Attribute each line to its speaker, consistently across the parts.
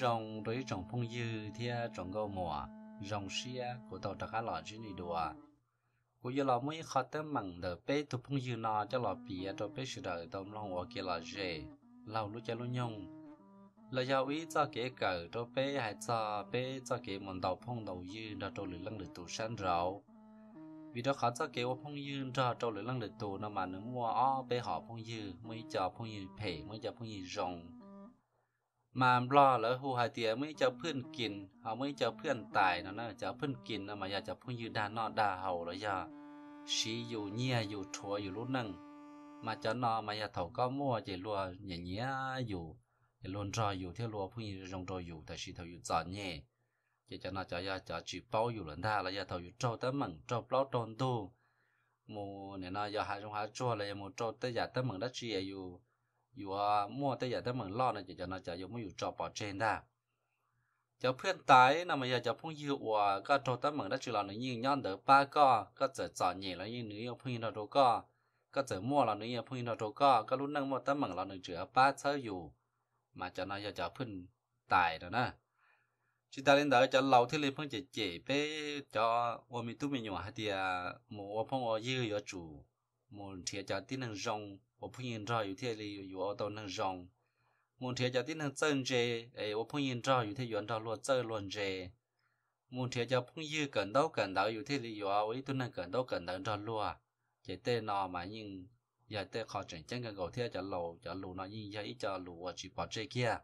Speaker 1: rong đối trọng phong dư thì trọng gâu mùa rong xia của tàu trà cá lọ chứ nị đùa của giờ lọ mới khó tới mặn đỡ bê tụ phong dư nọ cho lọ bìa cho bê sự đợi tôm lòng hoa kia lọ dê lâu lúc cho lúc nhung là do ý cho kế cờ cho bê hay cho bê cho kế mòn đầu phong đầu dư đó cho lưỡi lăng được tụ san rậu vì đó khó cho kế phong dư cho cho lưỡi lăng được tụ nó mà nó mua ó bê họ phong dư mới cho phong dư phê mới cho phong dư rong. มามล่อแล้วหูหาเตียไม่จะเพื่อนกินเขาไม่จะเพื่อนตายนะนะ จะเพื่อนกินนะมาอยากจะพุ่งยืนด้านนอกด่าเฮาแล้วยาชี้อยู่เงี้ยอยู่ทัวอยู่รุ่นนั่ง มาจะนอมาอยากเถาก็มั่วใจรัวอย่างเงี้ยอยู่จะุ่ลนรออยู่เที่ยวรัวพุ่งยืนรงรออยู่แต่ชีเถาอยู่จอดเงี้ยจะจะนอจะยาจะจีเป้าอยู่หลังท่าแล้วยาเถาอยู่เจ้าตะมั่งเจ้าเปล่าตนดูมูเนี่ยนอยาหาจงหาจั่วเลยมูเจ้าตะอยากตะมั่งได้ชีอยู่อยู่มั่วแต่อย่าแต่เหมือนล่อนะจะจะนะจะอยู่ไม่อยู่จอปอเจนได้จะเพื่อนตายนะมันอยากจะพุ่งยือวัวก็โทรแต่เหมือนได้จุเราหนึ่งยิงย้อนเดือป้าก็ก็จะจ่อหนีแล้วยิงหนึ่งพุ่งเราดูก็ก็จะมั่วเราหนึ่งพุ่งเราดูก็ก็รู้นั่งมั่วแต่เหมือนเราหนึ่งเจือป้าเชื่ออยู่ mà cho nó giờ phun tài rồi nè chỉ ta lên đó cho lâu thế lên phun chỉ chỉ bé cho ôm tu mình nhỏ thì mua phong ở dư ở chủ một thiệt cho tin năng rong và phụ nhân rồi như thế là dù ở đâu năng rong một thiệt cho tin năng chân dê ấy và phụ nhân rồi như thế dù đâu luôn chơi luôn dê một thiệt cho phụ nhân cần đâu cần đâu như thế là dù ở ấy tôi năng cần đâu cần đâu rồi luôn chỉ tên nó mà nhưng giờ tên khó chỉnh chân cái gầu thế cho lầu cho lù nó nhưng giờ ít cho lù và chỉ bỏ chơi kia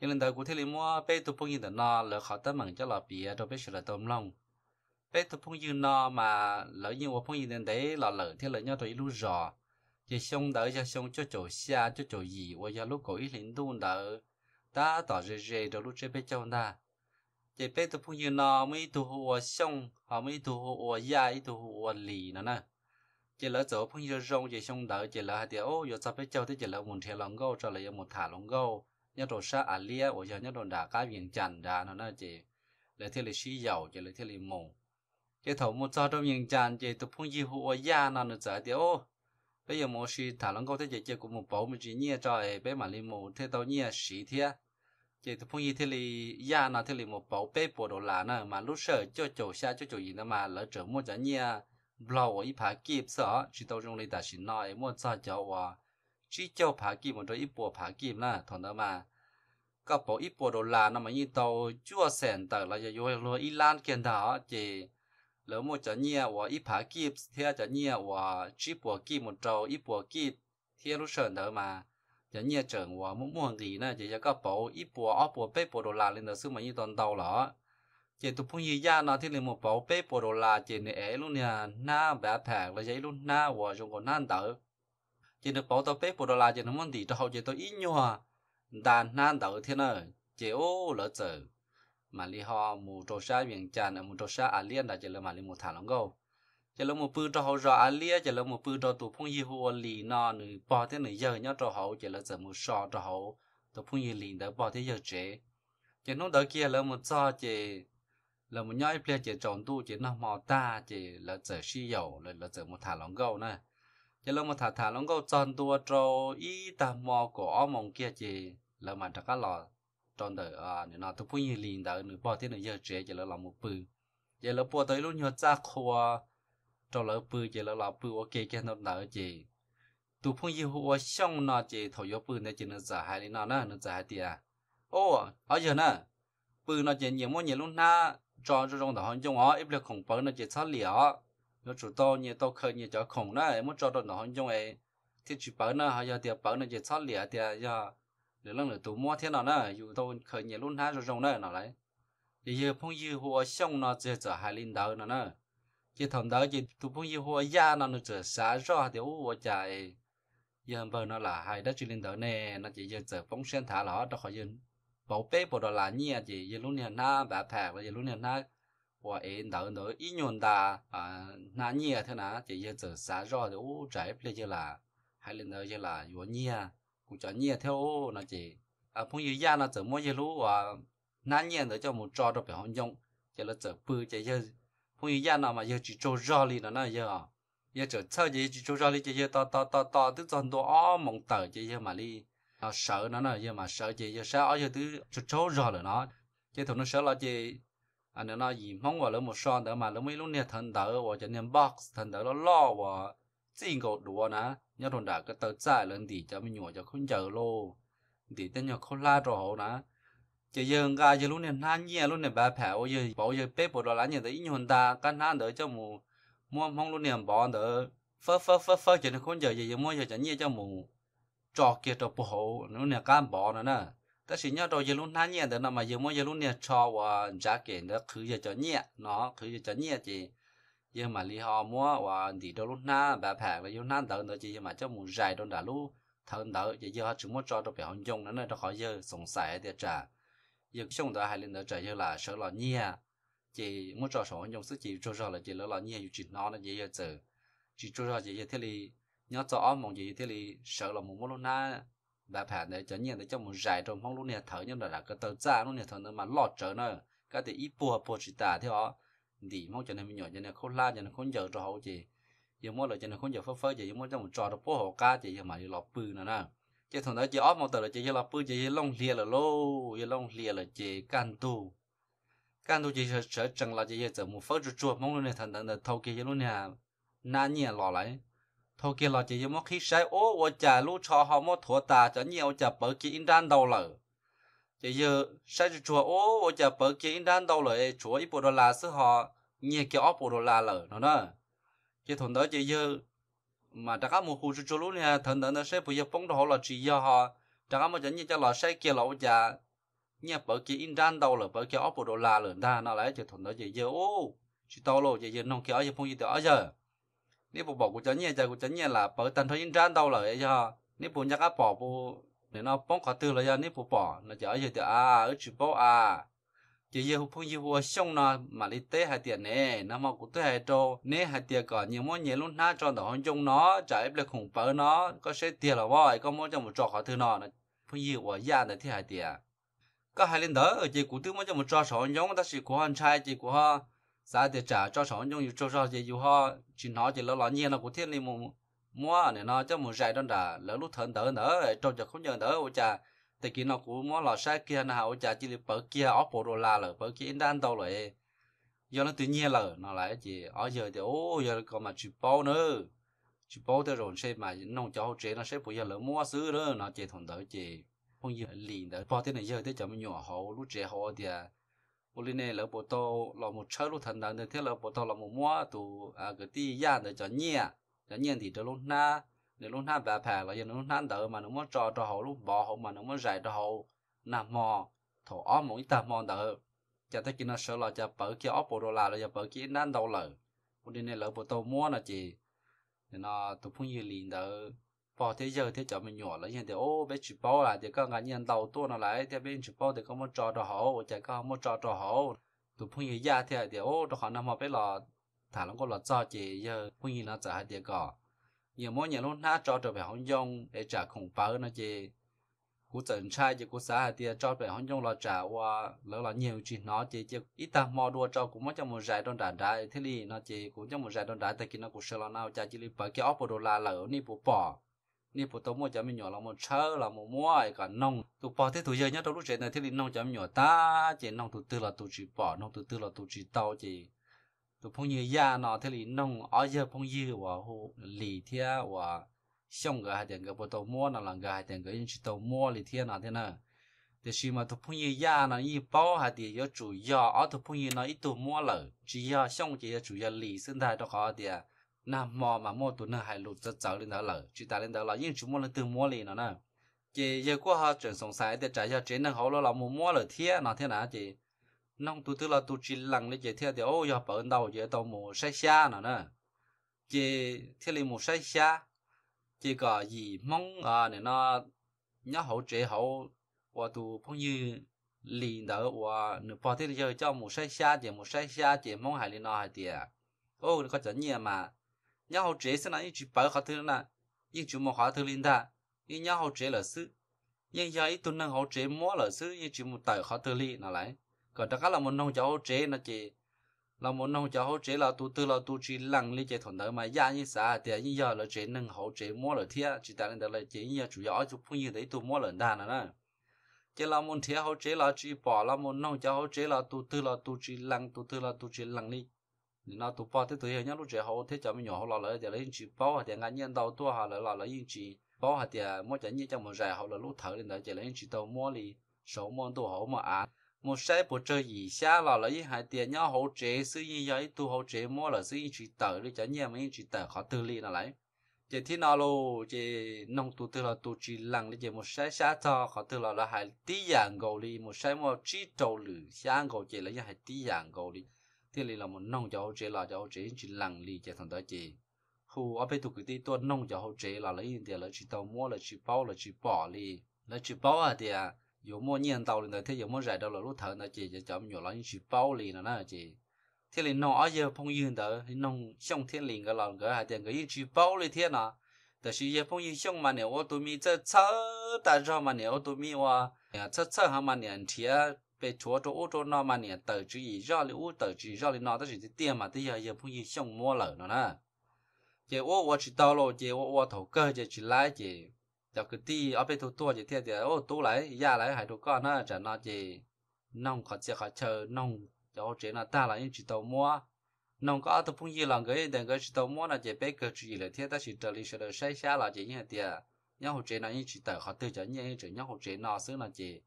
Speaker 1: cho nên đời của thế là mua bê tụ phụ nhân đó nó lỡ khó tâm mừng cho lọ bìa đâu biết sửa tôm long bây tôi phong dư nó mà lỡ như của phong dư đến đấy là lỡ thế lỡ nhau tôi lúc rõ chỉ xong đỡ cho xong cho chỗ xa cho chỗ gì và cho lúc cổ ý lính đun đỡ ta tỏ rề rề rồi lúc chế bé châu na chỉ bây tôi phong dư nó mới tụ hồ xong họ mới tụ hồ ya ý tụ hồ lì nó nè chỉ lỡ chỗ phong dư rong chỉ xong đỡ chỉ lỡ hai tiếng ô giờ sắp bé châu thì chỉ lỡ muốn theo lòng gâu cho lỡ một thả lòng gâu nhớ đồ sa à lia và giờ nhớ đồ đã cá viền chăn đà nó nè chỉ lỡ thế lỡ xí dầu chỉ lỡ thế lỡ mùng cái thầu mua cho trong những chàng chị tụi phong gì hùa ya nó nó giải điều bây giờ mua xí thả lăng câu thế chị chị cũng một bảo mình chỉ nhia cho ấy bé mà li một thế tàu nhia xí thế chị tụi phong gì thế li ya nó thế li một bảo bé bộ đồ là nó mà lúc sợ cho chỗ xa cho chỗ gì nó mà lỡ trở mua cho nhia lâu ít phá kịp sợ chỉ tàu dùng trong đây ta xin nói mua cho cháu à chỉ cho phá kịp một đôi ít bộ phá kịp nè thằng đó mà ก็ปออีปัวดอลลาร์นั่นมันยิ่งโตจั่วแสนเตอร์เราจะโยนรวยอีล้านเกียนดาเจแล้วมัวจะเนี่ยว่าอีผากีบเทียจะเนี่ยว่าจีปัวกีมันเจ้าอีปัวกีบเทียรู้เชิญเถอมาจะเนี่ยเจิงว่ามั่วมั่วดีนะจะจะก็เป๋าอีปัวอ้อปัวเป้ปัวโดลาเลยนะซึ่งมันยี่ตอนเตาเหรอเจตุพุ่งยี่ย่านะที่เรลยมัวเป๋าเป้ปัวโดลาเจเนี่ยเอ๋ลุเนี่ยหน้าแบบแผงแล้วจลุหน้าว่าจงก็นั่นเต๋อเจเนี่ยเปาตัวเป้ปัวโดลาเจนี่มันดีจะเอาเจตัวอีนัวด่านนั่นเต๋อเทียนเออเจ้อเหลือเจอ mà li ho mù trô sa viên chan ở mù trô sa alien đã chỉ là mà li mù thả lỏng gâu chỉ là mù bự trô hậu rõ alien chỉ là mù bự trô tụ phong yi hùa lì nọ nữ bỏ thế nữ giờ nhớ trô hậu chỉ là giờ mù sọ trô hậu tụ phong yi lì đã bỏ thế giờ chế chỉ nó đỡ kia là mù cho chỉ là mù nhói ple chỉ tròn tu chỉ nó mò ta chỉ là giờ si dầu là là giờ mù thả lỏng gâu nè chỉ là mù thả thả lỏng gâu tròn tu trô y ta mò cổ mong kia chỉ là mà chắc lò tròn đời à nên là tôi phun nhiên liền đời nửa bao tiền nửa giờ trẻ giờ là làm một bự giờ là bao tới luôn nhớ ra khoa trong lỡ bự giờ là làm bự ok cái nó đỡ chị tôi phun nhiên hoa xong nó chị thổi gió bự này chị nó giả hai nó nó nó giả hai tiền ô ở giờ nè bự nó chị nhiều món nhiều luôn na cho cho trong đó hơn trong ó ít được khủng bớ nó chị sát liễu nó chủ to nhiều to khơi nhiều cho khủng đó em muốn cho trong đó hơn trong ấy thì chỉ bớ nó hay giờ tiền bớ nó chị sát liễu tiền giờ nếu lần nữa tụ mua thế nào dù tôi khởi nhẹ luôn hai rồi rồng nè nào đấy thì giờ phong yêu hoa xong nó sẽ trở hai linh đạo nữa nè chỉ đó chỉ tụ phong yêu hoa ya nó nó trở xá rõ thì ô hoa chạy giờ vợ nó là hai đất chỉ linh đạo nè nó chỉ giờ trở phong sen thả lỏ đó khỏi dân bảo bé bảo đó là nhia chỉ giờ luôn hiện na bà thẻ và giờ luôn hiện na hoa em nữa ít nhuận ta na nhia thế nào chỉ giờ trở xá rõ thì ô chạy bây giờ là hai linh đạo giờ là hoa nhia cụ cho nhẹ theo nó chỉ à phong yêu gia nó chỉ mỗi cái lũ à nãy nhẹ để cho một trò cho phải hôn dung chỉ là chỉ bự chỉ giờ phong yêu gia nó mà giờ chỉ cho rõ li nó nó giờ giờ chỉ chơi chỉ chỉ cho rõ li chỉ giờ to to to to tức toàn đồ ó mong tờ chỉ giờ mà li nó sợ nó nó giờ mà sợ chỉ giờ sợ ở thứ cho cho rõ rồi nó chỉ thằng nó sợ là chỉ anh nó gì mong vào lỡ một son đó mà lỡ mấy lúc này thằng đỡ hoặc là nè box thằng đỡ nó lo và chỉ ngộ đùa nà nhớ thôn đã cái tờ trái lên thì cho mình nhỏ cho không chờ lô thì tên nhỏ không la trò hậu nà chỉ giờ ga giờ lúc này nan nhẹ lúc này bà phải bảo giờ bếp bộ đó là nhà tới ít hơn ta cái nan đỡ cho mù mua mong lúc này bỏ đỡ phơ phơ phơ phơ chỉ nó không giờ giờ mua giờ chẳng nhẹ cho mù trò kia trò bộ hậu lúc này cam bỏ nữa nè ta chỉ nhớ rồi giờ lúc nan nhẹ đỡ nằm mà giờ mua giờ lúc này trò và giá kiện đó cứ giờ cho nhẹ nó cứ giờ cho nhẹ chỉ nhưng mà li họ mua và đi đâu lúc na bà phạc là yêu nan đỡ nữa chỉ mà cho muốn dài đâu đã lu thân đỡ chỉ giờ họ chúng mua cho đâu phải hồng dùng nữa nên đâu họ giờ sống sài để trả giờ xong đó hai lần nữa trả giờ là sợ là nhia chỉ muốn cho sống dùng sức chỉ cho cho là chỉ lỡ là nhia yêu chỉ nó là dễ giờ chờ chỉ cho cho chỉ giờ thế li nhớ cho ông mong gì thế li sợ là muốn mua lúc na bà phạc để cho nhia để cho muốn dài trong phong lúc này thở nhưng là cái tờ ra lúc này thở nữa mà lọt trở nữa cái thì ít bùa bùa chỉ tả thế họ đi mong cho nên mình nhỏ cho nên không la cho nên không giờ cho hậu chị giờ mỗi lần cho nên không giờ phơ phơ chị giờ mỗi trong một trò được phố hộ ca chị giờ mà đi lọp bự nữa nè chị thằng đó chị óp một tờ là chị lọp bự chị giờ long lìa là lô giờ long lìa là chị can tu can tu chị sợ sợ là chị giờ một phơ cho chùa mong luôn này thằng thằng thâu kia luôn nè na nhẹ à, lọ lại thâu kia là chị giờ mất khí sai ô ô chả lu cho họ mất thua ta cho nhiều chả bớt chị in đan đầu chỉ giờ sai chùa ô ở chợ bờ kia in đan đâu rồi chùa ít bộ đô la sư họ nghe kia ốp bộ đô la lở nó nè chỉ thằng đó chỉ giờ mà chắc các một khu chùa luôn nha thằng đó nó sẽ bây giờ bóng đó là chỉ giờ họ chắc các một chẳng như cho là sai kia là ô giờ nhiều bờ kia in đan đâu rồi bờ kia ốp bộ đô la lở ta nó lại chỉ thằng đó chỉ giờ ô chỉ tao rồi chỉ giờ nông kia ở giờ phong gì đó giờ nếu bộ bỏ của chẳng nhẹ chơi của chẳng nhẹ là bờ tàn thôi in đan đâu rồi giờ nếu bộ nhắc áp bỏ bộ nên nó bóng cả từ là do nếp bỏ nó chở giờ từ à ở chữ bao à chỉ giờ phong yêu vua xong nó mà đi tế hai tiền nè nó mà cụ tế hai trâu nè hai tiền cả nhiều món nhiều luôn ha cho nó hôn chung nó trả ép lực khủng bớ nó có sẽ tiền là voi có món cho một trò khỏi thứ nó nó phong yêu vua gia này thì hai tiền có hai lên đó ở chỉ cụ tư món cho một trò sổ giống ta chỉ của anh trai chỉ của họ giá tiền trả cho sổ giống như cho cho gì yêu họ chỉ nói chỉ lâu lo nhiên là cụ thiên lý một mua này nó cho một giải đơn đã lỡ lúc thần đỡ nở trong giờ không nhờ đỡ ông cha tại kia nó cũng mua lò sai kia nào ông cha chỉ được bờ kia ở bộ đồ la lỡ bờ kia đang đâu rồi do nó tự nhiên lỡ nó lại chỉ ở giờ thì ô giờ còn mà chụp bao nữa chụp bao tới rồi xem mà nông cháu trẻ nó sẽ bây giờ lỡ mua xứ nữa nó chỉ thằng đỡ chỉ không gì liền đỡ bao thế này giờ thế chấm nhỏ hậu lúc trẻ hậu thì bố à, linh này lỡ bộ tô lò một chơi lúc thần đỡ thế lỡ bộ tô lò một mua tụ à cái tí gian để cho nhẹ đã nhiên thì trở luôn na để luôn na bà phà là giờ luôn na đỡ mà nó muốn trò trò hậu luôn bỏ hậu mà nó muốn giải trò hậu nằm mò thổ ó mũi ta mò đỡ cho ta khi nó sợ là cho bở kia ó bộ đồ là giờ bở kia nan đầu lở cũng đi nên lỡ bộ tàu mua là chị để nó tụi phun như liền đỡ bỏ thế giờ thế cho mình nhỏ là hiện thì ô bé chụp bao là thì các ngài nhân đầu tua nó lại thì bên chụp bao thì có muốn trò trò hậu chả có muốn trò trò hậu tụi phun như da thì à, thì ô đồ họ nằm ở bên lò thà lòng có là cho chị giờ cũng như nó trả hai tiền cỏ nhiều mỗi nhà luôn nát cho trở về hong yong để trả khủng bao nó chị cú trần trai chị cú xã hai tiền cho về hong yong là trả qua lỡ là nhiều chuyện nó chị chứ ít ta mò đua cho cũng mất cho một giải đòn đại đại thế li nó chị cũng cho một giải đòn đại tại kia nó cũng sợ là nào cha chị li bởi cái ốc đồ la lỡ ni bộ bỏ ni bộ tôm cho chấm nhỏ là một chớ là một mua ấy cả nông tụ bỏ thế tụ giờ nhá trong lúc chuyện này thế li nông chấm nhỏ ta chị nông tụ tư là tụ chỉ bỏ nông tụ tư là tụ chỉ tao chị 都朋友呀，那这里弄，而且朋友我和李天我上个还点个不到摸那啷个还点个人去到摸李天那天呢，就是嘛，都朋友呀，那一包还得要主要，而都朋友那一到摸了，只要上个要主要李生态都好点，那摸嘛摸到那还路着走领导了，去打领导了，因为摸了都摸了呢呢，这也过好整送晒的，只要真能好了了，摸摸了天那天哪去。nông tôi tức là tôi chỉ lần để chế theo thì ô giờ bảo đầu chế tàu mù say xa nữa nè chỉ theo li mù say xa chỉ có gì mong à nên nó nhớ hậu chế hậu và tôi phong như lì đỡ và nửa bao thế giờ cho mù say xa chỉ mù say xa chỉ mong hải li nó hải tiệt ô có chuyện nhiều mà nhớ hậu chế sẽ là những chuyện bảo khó thứ nè những chuyện mà khó thứ linh ta những nhớ hậu chế là sự nhưng giờ ít tu năng hậu chế mua là sự những chuyện một tờ khó thứ li nó lại còn tất cả là một nông cháu chế nó chỉ là một nông cháu chế là tu tư là tu chỉ lăng lý chế thuận đời mà giá như xã thì như giờ là chế nâng hậu chế mua là thiệt chỉ ta nên là chế như chủ yếu chụp phun như đấy tu mua lần đàn nữa chế là một thiệt hậu chế là chỉ bỏ là một nông cháu chế là tu tư là tu chỉ lăng tu tư là tu chỉ lăng lý là tu bỏ thế tôi hiểu nhá lúc chế hậu thế cho mình nhỏ hậu là để lấy chỉ bỏ thì ngắn nhân đầu tua hà là là lấy chỉ bỏ thì mỗi trận như trong một giải hậu là lúc thở nên đó chế lấy chỉ đầu mua thì số mua tu hậu mà ăn một sai bộ chơi gì xa là lấy hai tiền nhau hỗ trợ sư như vậy tu hỗ trợ mua là sư trị tờ đi chả nhà mấy trị tờ khó tư li là lấy chỉ thế nào lô chỉ nông tu tư là tu chỉ lăng đi chỉ một sai xa cho khó tư là là hai tí dạng gầu đi một sai mua chỉ trâu lử xa gầu chỉ lấy hai tí dạng gầu đi thế là một nông cho hỗ trợ là cho hỗ trợ chỉ lăng đi chỉ thằng đó chỉ khu ở bên tu cái tí tu nông cho hỗ trợ là lấy tiền là chỉ tàu mua là chỉ bao là chỉ bỏ đi là chỉ bao à tiền 有么念叨了，他有么热到了路头呢？姐姐咱们有了去包里了呢，姐。thế là nó ai giờ phong yên đó nó xong thiên linh cái lòng cái hai tiền cái chỉ bao lấy thiên à đó là giờ phong yên xong mà nè ô tô mi chơi chơi mà nè ô tô mi wa chơi chơi mà nè thì bị chúa cho ô nó mà nè tự chỉ ra là ô tự chỉ ra là nó đó là tiền mà tới giờ giờ phong yên xong mua lợn nó giờ ô ô chỉ đau rồi giờ ô ô thầu cơ giờ chỉ lái giờ giờ cái ti ở bên thủ tua chỉ thiên thì ô tú lại ya lại hải thủ con nó chả nói gì nông khó chơi khó chờ nông cho chế nó ta là những chỉ tàu mua nông có tôi phun gì là cái, đừng có chỉ tàu mua là chỉ bé cơ chỉ là thiên ta chỉ trợ lý sửa được sai xa là chỉ như thế nhau hồ chế nó những chỉ tàu khó tự chọn như chỉ nhau hồ chế nó xứ là chỉ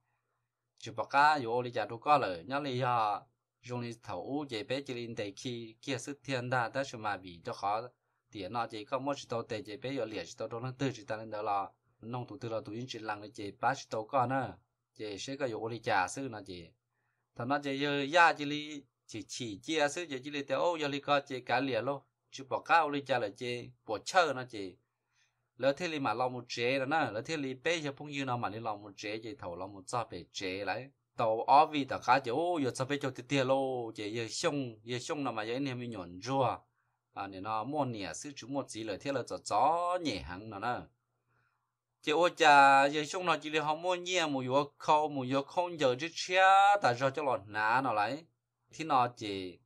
Speaker 1: chỉ bảo cá yo lý giả thủ con rồi nhau lý ha dùng lý thầu u chỉ bé chỉ linh để khi kia sức thiên đa, ta chỉ mà bị cho khó tiền nó chỉ có một chỉ tàu tiền chỉ bé yo liền chỉ tàu đó nó tự chỉ ta lên đó là nông tụ tư là tụ yên chỉ lặng chỉ ba chỉ tàu con á chỉ sẽ có dụ đi trả sư nó chỉ, thằng nó chỉ giờ ya chỉ li chỉ chỉ chia sư chỉ chỉ li theo ô giờ li có chị cả liền luôn chỉ bỏ cao li trả lại chỉ bỏ chơi nó chỉ, lỡ thế li mà lòng một chế đó nè lỡ thế li bé cho phong như nó mà li lòng một chế chỉ thầu lòng một cho về chế lại tàu ó vì tàu cá chỉ ô giờ sao phải cho tiền tiền luôn, chỉ giờ xong giờ xong nó mà giờ anh em nhọn rùa à nên nó mua nè sư chú một gì lời thế là cho chó nhẹ hàng nó nè chị ô cha giờ chúng nó chỉ là không muốn nhia một vô khâu một vô không giờ chứ chia ta cho cho lọt ná nó lấy thì nó chỉ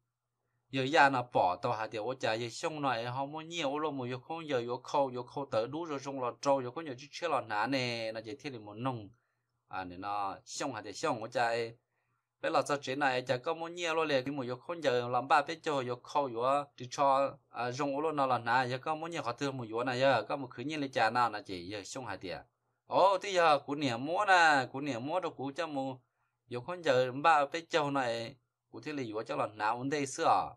Speaker 1: giờ ra nó bỏ tao hả thì ô cha giờ chúng nó không muốn nhia ô lô một vô không giờ vô khâu vô khâu tới đủ rồi chúng lọt trâu vô không giờ chứ chia lọt ná nè nó chỉ thiên là muốn nông à nên nó xong hả thì xong ô cha ấy bây là cho chế này chả có muốn nhiều luôn liền cái một yếu không giờ làm ba biết cho yếu khâu yếu thì à, cho à dùng luôn nó là nà giờ có muốn nhiều họ thương một yếu này giờ có một khứ nhiên là trà nào là chỉ giờ xong hai tiền ô thì giờ cú niệm múa nè cú niệm múa đâu cú cho mù yếu không giờ ba biết cho này cú thế là yếu cho là nà vấn đề xưa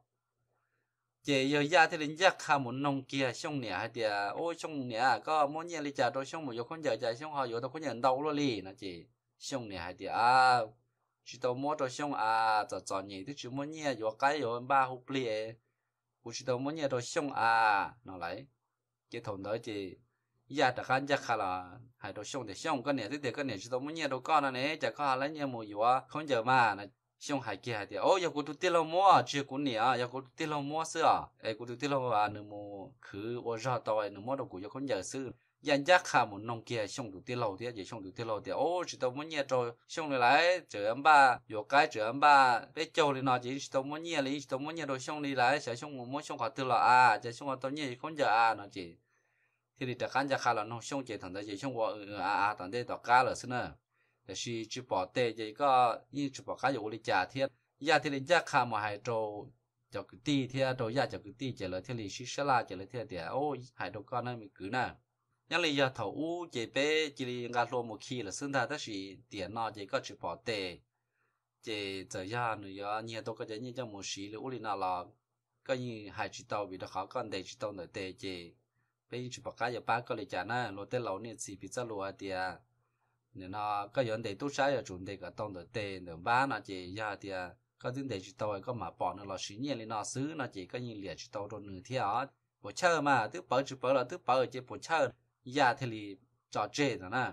Speaker 1: chế giờ ra thì lính giác hà muốn nông kia xong nè hai tiền ô xong nè có muốn nhiều lấy trà đâu xong một yếu không giờ chạy xong họ yếu đâu có nhận đâu luôn liền nó chỉ xong nè hai tiền à chỉ tàu mua cho xong à cho cho nhỉ thì chỉ muốn nhẹ rồi cái rồi ba hộp lìa cũng chỉ tàu muốn nhẹ cho xong à nó lại, cái thùng đó chỉ, giờ đã khăn chắc khá là hai đồ xong thì xong cái này thì thì cái này chỉ tàu muốn nhẹ đồ con này nè chắc có lấy nhẹ mùi quá không giờ mà nó xong hai kia hai thì ô giờ cũng tụt tiền mua à chưa cũng nè giờ cũng tiền mua xưa à cũng tụt tiền mua à nữa mua cứ ô ra tàu nữa mua đồ cũng giờ không giờ xưa 人家看门弄起上土地老的，也上土地老的。哦，知道么捏着上来这样吧，要改这样吧，别叫的那件知道么捏哩，知道么捏着上来，小上我么上好得了啊，这上我到捏一空着啊那件。thì đi đặcanja khá là nó xong chế thằng đó chế xong qua à à thằng đấy đặc cá là xin nữa thì suy chỉ bỏ tệ chế có như chỉ bỏ cá dụ đi trả thiệt ya thì đi chắc khá mà hai trâu cho cái ti thiệt trâu ya cho cái ti chế là thiệt là suy sẽ là chế là thiệt thì ô hai trâu con nó mình cứ nè nhà lý giờ thầu u chỉ bé chỉ lý ngã lô một khi là xưng ta đó là tiền nọ chỉ có chụp bảo tệ chỉ giờ nhà nữa giờ nhiều tôi có chỉ như trong một xí là u lý nào là có như hai chỉ tàu bị đó khó con để chỉ tàu nữa tệ chỉ bây giờ chụp cái giờ ba có lý trả na, lô tết lâu nè chỉ bị trả lúa thì nên nó có những đề tốt sai rồi chuẩn đề cả tông được tê nữa ba nọ chỉ giờ thì à có vấn đề chỉ tàu có mà bỏ nó là xí nhiên lên nó xứ nọ chỉ có như liệt chỉ tàu rồi nửa theo, à bỏ chơi mà thứ bỏ chụp bảo là thứ bỏ chỉ bỏ chơi ya thì lì trò chê nữa nè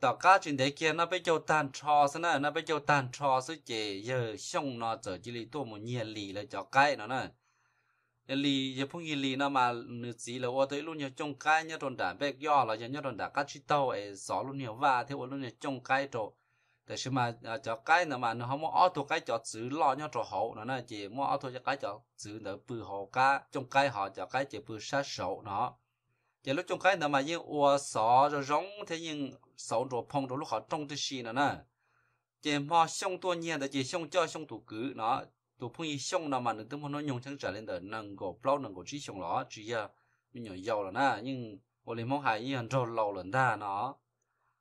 Speaker 1: tao cá chuyện đấy kia nó bây giờ tan trò xí nè nó bây giờ tan trò xí chê giờ xong nó trở chỉ lì tôi một nhiên lì là trò cái nữa nè lì giờ phong nhiên lì nó mà nữ sĩ là ô tới luôn nhớ trong cái nhớ đồn đả bẹc yo là nhớ đồn đả cá chi tàu ấy gió luôn nhớ va theo luôn nhớ trông cái trò tại mà à, cho cái nữa mà nó không có auto cái cho chữ lo nhau cho hậu nó là chỉ mua auto cho cái cho chữ nữa bự hậu cá trong cái họ cho cái chỉ bự sát sầu nó giờ lúc chúng cái là mà những ua sọ rồi rống thế những sầu rồi phong rồi lúc họ trong thế xin nữa nè chỉ mà xong tua nhiên thì chỉ xong cho xong tụ cứ nó tụ phong y xong là mà nữa tôi muốn nó nhung chẳng trả lên đời nâng cổ blog nâng cổ trí xong đó chỉ giờ mình nhỏ giàu rồi nè nhưng ô lên mong hải yên rồi lâu lần ta nó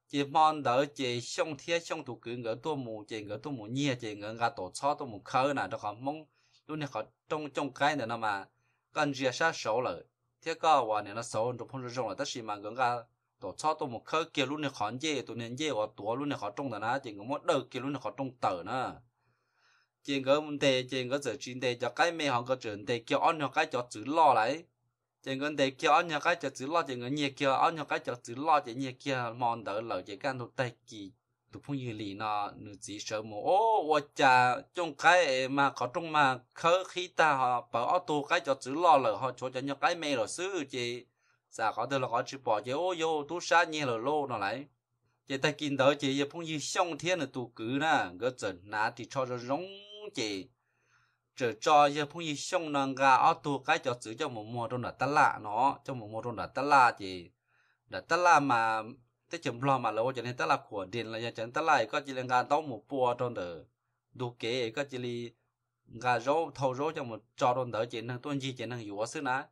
Speaker 1: chỉ mong đỡ chỉ xong thiết xong tụ cử ngỡ tua mù chỉ ngỡ tua mù nhiên chỉ ngỡ ngã tổ chó tua mù khơi nè đó họ mong lúc này họ trong trong cái nữa mà cần gì sao sổ lợi thế cả và nên nó sâu trong phong trào là tất nhiên mà gần cả tổ cho tổ một khơi kia luôn này khó dễ tổ nên dễ và tổ luôn này khó trông đó nó chỉ người một đầu kia luôn này khó trông tờ nữa chỉ người vấn đề chỉ có sự chuyện đề cho cái mẹ họ có chuyện đề kia anh nhau cái cho chữ lo lại chỉ người đề kia anh nhau cái cho chữ lo chỉ người nhẹ kia anh nhau cái cho chữ lo chỉ nhẹ kia mòn đỡ lỡ chỉ cái thuộc tài kỳ tụi phong như lì nó nữ chỉ sợ mù ô ô cha trong cái mà có trung mà khớ khí ta họ bảo ô tô cái cho chữ lo lờ họ cho cho nhau cái mê rồi sư chị sao dạ, có thể là có chữ bỏ chứ ô vô tu sa nhẹ rồi lô nó lại chị ta kinh đó chị dạ, phong như xong thiên là tụ cứ nè gỡ trần ná thì cho cho rong chị chờ dạ, cho giờ phong như xong nàng gà ô tô cái cho chữ cho một mùa trong là ta lạ nó cho một mùa trong là ta lạ chị đã ta lạ mà thế chấm lo mà lâu cho nên tất là của điện là chẳng tất lại có chỉ là ngàn tông một bùa trong đó đủ kế có chỉ là ngà rô thâu rô cho một trò trong đỡ chỉ năng tuân gì chỉ năng hiểu sự ná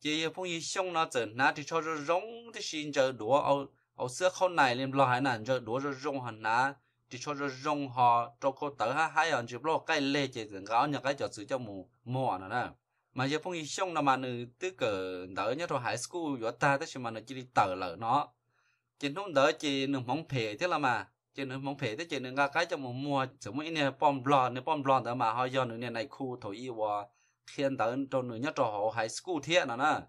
Speaker 1: chỉ phong gì xong nó chỉ ná thì cho rô rống thì xin chờ đũa ao ao xưa khâu này lên lo hải nản chờ đũa rô rong hẳn ná thì cho rô rống họ cho cô tớ ha hai hẳn chỉ lo cái lê chỉ gần gáo nhà cái trò sự cho mù mò nữa nè mà giờ phong gì xong là mà nữ tư cờ đỡ nhất rồi high school của ta tới mà nó chỉ đi tờ lỡ nó chỉ nung đỡ chỉ nung mong phê thế là mà chỉ nung mong phê thế chỉ nung cái cho một mua sớm mỗi nè bom blon nè bom blon đó mà họ do nửa nè này khu thổ y hòa thiên đỡ trong nửa nhất trò họ high school thiên nó nè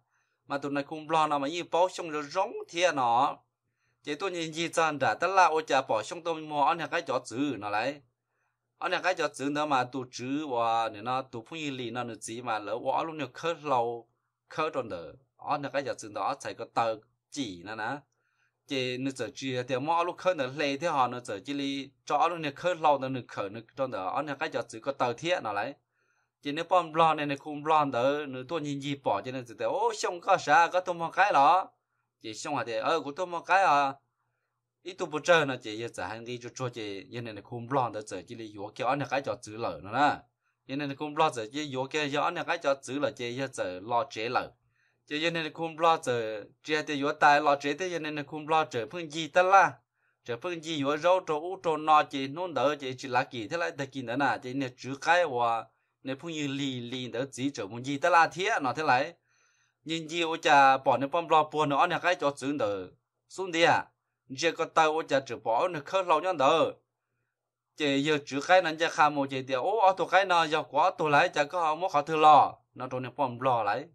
Speaker 1: mà tụi này cũng blon nào mà như bao xong rồi rống thiên nó chỉ tôi nhìn gì chân đã tất là ô cha bỏ xong tôi mua anh cái chó chữ nó lại anh cái chó chữ đó mà tụi chữ và nè nó tụi phun y lì nó nữa gì mà lỡ võ luôn nè khơi lâu khơi tròn đỡ anh cái chó chữ đó chạy có tờ chỉ nó nè chị nó giờ chị thì mà lúc khởi nó lệ thì họ nó giờ chị đi cho lúc nó khởi lâu nó nó khởi nó cho nó anh cái giờ chỉ có tàu thiết nó lấy chị nếu bom lon này nó cũng lon đó nó tôi nhìn gì bỏ cho nên chỉ thấy ô xong có sao có tôi một cái đó chị xong rồi thì ơi ờ, của tôi một cái à ít tôi bớt chơi nó chỉ giờ giờ hàng cái cho cho chỉ như này nó cũng lon đó giờ chị đi yếu cái anh cái giờ chữ lợ nó nè như này nó cũng lon giờ chỉ yếu cái giờ anh cái giờ chữ lợ chỉ giờ lo chế lợ chỉ cho nên không lo chờ chỉ để yếu tài lo chỉ để cho nên không lo chờ phương gì ta la chờ phương gì yếu rau trâu u trâu nọ chỉ nôn đỡ chỉ chỉ là kỳ thế lại đặc kỳ nữa nè chỉ nên chữ cái hòa nên phương như lì lì đỡ chỉ chờ phương gì ta la thế nọ thế lại nhìn gì ô cha bỏ nên bom lo buồn nữa nè cái cho chữ đỡ xuống đi à chỉ có tao ô cha chữ bỏ nên khơi lâu nhau đỡ chỉ giờ chữ cái nên chỉ kham một chỉ điều ô ô cái nọ giờ quá tổ lại chả có họ muốn họ thử lo nó trâu nên bom lo lại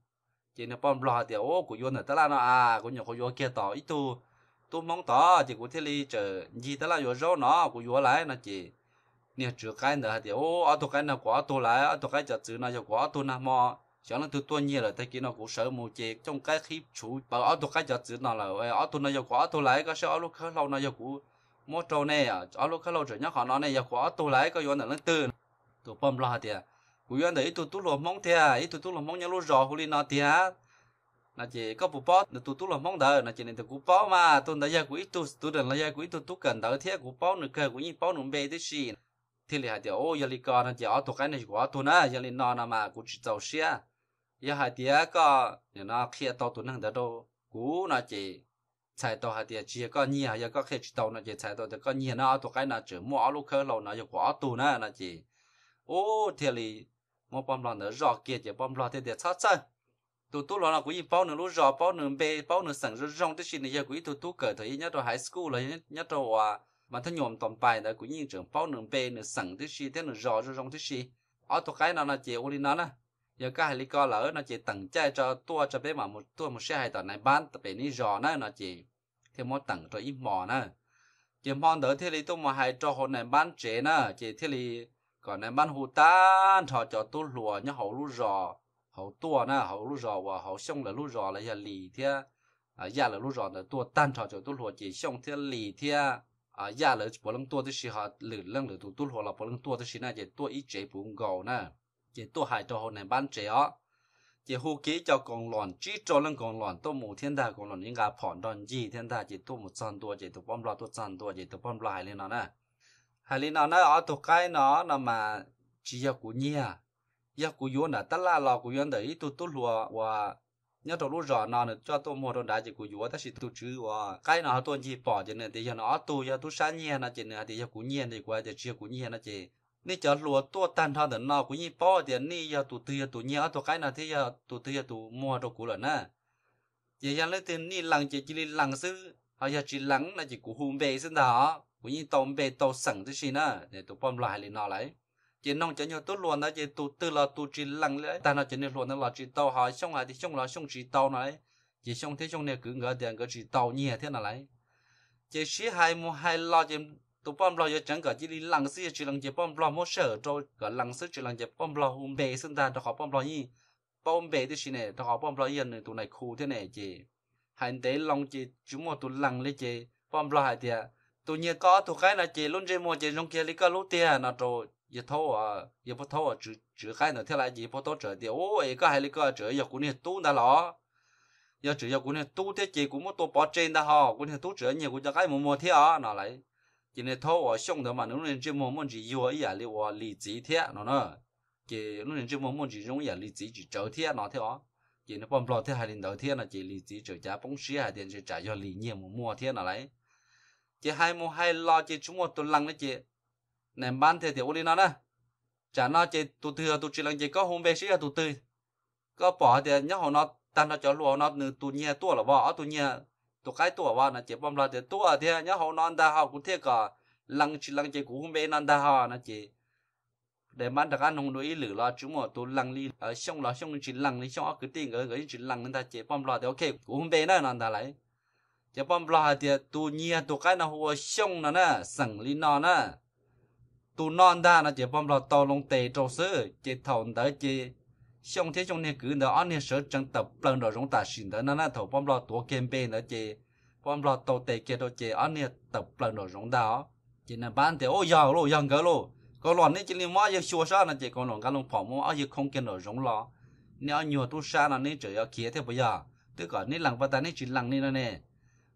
Speaker 1: chỉ nó bom lo thì ô của yo nữa ta là nó à của nhỏ của yo kia tỏ ít tu tu mong tỏ chỉ của thiết ly chờ gì ta là yo rau nó của yo lại nó chỉ nè chữ cái nữa thì ô ở à, tu cái nào quá tu lại ở à, tu cái chợ chữ nào quá tu nào mà chẳng là tu tu nhiều rồi thấy cái nó cũng sợ mù chê trong cái khi chủ bảo ở tu cái chợ chữ nào là ở à, tu nào quá tu lại có sợ lúc khơi lâu nào cũng mò trâu nè ở lúc khơi lâu rồi nhắc họ nó nè quá tu lại có yo là lần tư tu bom lo thì à cú yên đấy tôi tụt lò mong thế à tôi tụt lò mong nhà lúa rò hồ lên nó thế à là chỉ có bộ bó là tôi tụt lò mong đỡ là chỉ nên tôi cú bó mà tôi đã ra cú tôi tụt tụt đừng là ra cú tôi tụt cần đỡ thế cú bó nữa cơ của những bó nữa bê thế gì thì là hạt ô giờ lịch con là chỉ ở tụt cái này của tôi nè, giờ lịch nó mà cũng chỉ tàu xe giờ hai tía có nhà nó kia tàu tôi năng đỡ đâu cú là chỉ chạy tàu hai tía chỉ có nhiều giờ có khi chỉ tàu là chỉ chạy tàu thì có nhiều nó tụt cái là chỉ mua lúc khơi lâu nó giờ của tôi nè là chỉ ô thì là một bom lò nữa rò kia chỉ bom lò thì để sát chân tụi tôi lo là quý bao nửa lúa rò bao nửa bê bao nửa sẵn rồi rong tới xin giờ quý tụi tôi cởi thấy nhất rồi high school là nhất rồi à mà thân nhom tầm bài là quý nhìn trưởng bao nửa bê nửa sẵn tới xin thế nửa rò rồi rong tới xin ở tụi cái nào là chị ô nó nè giờ cái heli co lỡ nó chỉ tặng chơi cho tua cho bé mà một tua một xe hai tờ này bán tập bé ní rò nó nó chỉ thêm một tặng cho im mò nè chỉ mong đỡ thế thì tôi mà hai cho hồn này bán chế nè chỉ thế thì còn nên bán hụ tan thọ cho tu lùa nhớ hậu lú rò hậu tua na hậu lú rò và hậu xong là lú rò là giờ lì thế à giờ là lú rò là tua tan thọ cho tu lùa chỉ xong thế lì thế à giờ là bỏ lăng tua thì gì họ lử lăng lử tu tu lùa là bỏ lăng tua thì gì này chỉ tua ít chế bụng gạo na chỉ tua hai cho hậu này ban chế ó chỉ hủ ký cho con lợn chỉ cho lưng con lợn tôi mù thiên đà con lợn những gà phỏn đòn gì thiên đà chỉ tôi một trăm tua chỉ tôi bom lo tôi trăm tua chỉ tôi bom lại lên nó na hà lý nó nói ở thuộc cái nó nó mà chỉ giờ của nhia giờ à? của yến là tất là lo của yến đấy tôi tôi lùa và nhớ tôi lúa rõ nó cho tôi mua đồ đá chỉ của yến ta chỉ tôi chứ và ờ, cái nó tôi chỉ bỏ cho nên thì giờ nó tôi giờ tôi sáng nhia nó chỉ nữa thì giờ của nhia thì qua thì chưa của nhia nó chỉ nị cho lúa tua tan thao đến nó của như bỏ tiền nị giờ tụ tư tụ ở tụ cái nào thế giờ tụ tư tụ mua đồ của rồi nè giờ giờ lấy tiền nị lần chỉ chỉ lần sư họ giờ chỉ lần là chỉ của hùm về xin đó cũng như tôm bê tàu sẵn thế gì nữa để tụ bom lại lên nó lại chỉ nông chỉ nhiều tốt luôn đó chỉ tụ tư là tụ chỉ lăng lấy ta nó chỉ nhiều luôn là chỉ tàu hỏi xong là thì xong là xong chỉ tàu này chỉ xong thế xong này cứ ngỡ tiền cứ chỉ tàu nhẹ thế nào lại chỉ xí hai mua hai lo chỉ tụ bom lo giờ chẳng cả chỉ đi xí chỉ lăng chỉ bom lo mua sở rồi cả lăng xí chỉ lăng chỉ bom lo hùm bê sinh ra đó họ bom lo gì bom bê thế gì này đó họ bom lo yên này tụ này khu thế này chỉ hành tế long chỉ chúng một tụ lăng lấy chỉ bom lo hai tiền tụi nhiên có tụi cái là chỉ luôn chơi mua chỉ trong kia lý cái lúa tiền nó trâu giờ thâu à giờ bắt thâu à chữ chữ cái nữa theo lại gì bắt thâu trở thì ô ấy cái hay lý cái chữ giờ cũng nên tu đã lỏ giờ chữ giờ cũng nên tu thế chỉ cũng muốn tu bỏ trên đã họ cũng nên tu chữ nhiều cũng cho cái mua mua thế à nó lại chỉ nên thâu à xong đó mà nó nên chơi mua mua chỉ yêu ấy à lý và lì trí thế nó nữa chỉ nó nên chơi mua mua chỉ giống à lì trí chỉ trở thế à, nó thế à chỉ nó bom bò thế hay lên đầu thế là chỉ lì trí trở trả bóng xí hay tiền chỉ trả cho lì nhiều mua mua thế à, nó lại chỉ hai mu hai lo chỉ chúng một tuần lăng đấy chị nên ban thì tiểu đi nó đó chả nó chỉ tụ thừa tụ chỉ lăng chỉ có hôm về sĩ là tụ tư có bỏ thì nhớ hồi nó tan nó cho lúa nó nửa tụ nhẹ tua là bỏ tụ nhẹ tụ cái tua bỏ nó chỉ bom là thì tua thì nhớ hồi nó ăn ta họ cũng thế cả lăng chỉ lăng chỉ cũng hôm về nó ăn ta họ nó chỉ để bán được ăn hùng đối lử lo chúng mà tụ lăng đi ở xong lo xong chỉ lăng đi xong cứ tiền ở người chỉ lăng người ta chế bom lo thì ok cũng về đó là ta lấy จะป้อมปลาเตียตูเนียตูไก่นาหัวช่องนะนะสั่งลีนอนนะตูนอนได้นะจะป้อมปลาตอลงเตะโจซื้อเจถอนเดเจช่องเทช่องเนี่ยคือเดอันเนี่ยเสือจังตับเปลืองดอกรงตาสินเดนั่นนะถอป้อมปลาตัวเกมเป้นะเจป้อมปลาตอเตะเกตเจอันเนี่ยตับเปลืองดอกรงดาวเจนะบ้านเตะโอ้ยาวโลยังเกลโลก็หลอนนี่จะเรียกว่ายังชัวซ่านะเจก็หลอนกันลงผอมว่ายังคงเกนดอกรงรอเนี่ยอันยัวตู้ซ่านะนี่เจอเขียเทปยาตัวก่อนนี่หลังปะตานี่จินหลังนี่นะเนี่ย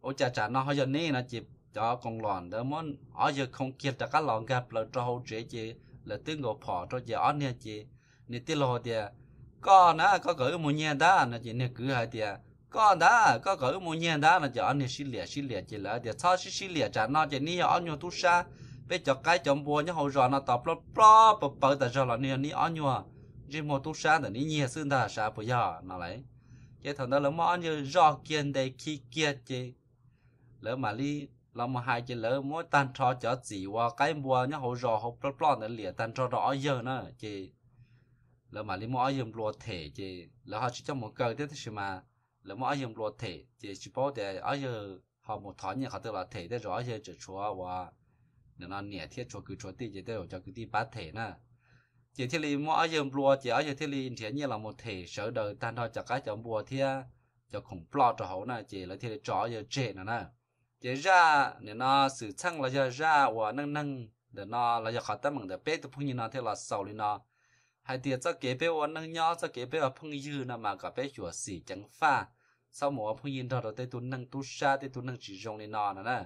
Speaker 1: ô cha cha nó hơi giờ nè nó chỉ cho con lòn đó món ở giờ không kiệt ta cá lòn gặp là cho hậu chế chị là tiếng ngộ phò cho giờ ở nè chỉ nè tiếng lò thì có nè có gửi một nhà đó nè chỉ nè cứ hai thì có đó có gửi một nhà đó nè chỉ ở nè xí lìa xí lìa chỉ là thì sao xí xí lìa chả nó chỉ nè ở nhà tu sa bây giờ cái chồng bùa như hậu rồi nó tập lo lo bập bập tại sao là nè nè ở nhà chỉ một tu sa là nè nhẹ xương ta sao bây giờ nó lại cái thằng đó là món như do kiên đây khi kiệt chỉ lỡ mà li là mà hai chỉ lỡ mỗi tan trò chở chỉ qua cái mùa nhá hồ rò hồ plot plot nữa liền tan trò rõ giờ nữa chỉ lỡ mà li mỗi dùng lúa thể chỉ lỡ họ chỉ cho một cơ thế thì mà lỡ mỗi dùng lúa thể chỉ chỉ bảo để ở giờ họ một thỏi nhà họ tự là thể để rõ giờ chỉ chúa qua nên là nhẹ thiết chúa cứ chúa tí chỉ để cho cứ tí bát thể nữa chỉ thiết li mỗi dùng lúa chỉ ở giờ thiết li thế như là một thể sở đời tan trò chở cái chở mùa thế chở khủng plot cho hậu nè chỉ lỡ thiết trò giờ chết nữa nè giờ ra để nó sử chăng là giờ ra và nâng nâng để nó là giờ khó tâm mình để bé tụ phong như nó thế là sầu lên nó hay tiệt cho kế bé và nâng nhỏ cho kế bé và phong như nó mà cả bé chùa xỉ chẳng pha sau mùa phong yên đó rồi tê tụ nâng tu sa tê tụ nâng chỉ dùng lên nó nè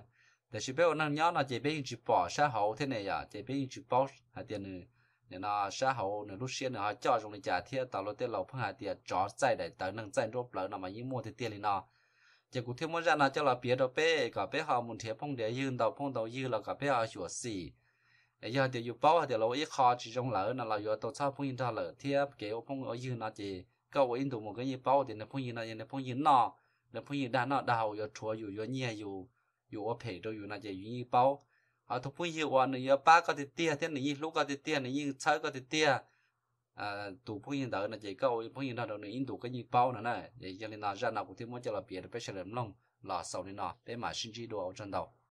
Speaker 1: để chỉ bé và nâng nhỏ nó chỉ bé chỉ bỏ sa hậu thế này à chỉ bé chỉ bỏ hay tiệt nữa để nó xã hội nên lúc xưa nó cho dùng để trả thiệt tạo lối tiền lầu phong hà tiệt chó chạy để tới nâng chạy rốt lỡ nào mà những mua thì tiền lên nó chỉ cụ thêm muốn ra nào cho là bia đầu bé cả bé họ muốn thiệp phong để dư đầu phong đầu dư là cả bé họ chùa xì để giờ thì dùng bao thì lâu ít khó chỉ trong lỡ là lâu giờ tổ chức phong yên ra lỡ thiếp kiểu phong ở dư nó chỉ câu yên tụ một cái gì bao thì nó phong yên nó nó phong yên nó nó phong yên đã nó đào giờ chùa dù do nhẹ dù dù ở phe đâu dù nó chỉ như bao họ thuộc phong yên hoàn giờ ba cái tia thế này lúc cái tia này chơi có cái tia à tụ phong yên đó là chỉ có phun yên đó được nên tụ cái gì bao nữa này để cho nên là ra nào cũng thêm muốn cho là biết biệt phải xem dụng long là sau này nọ để mà sinh chi đồ ở trên đầu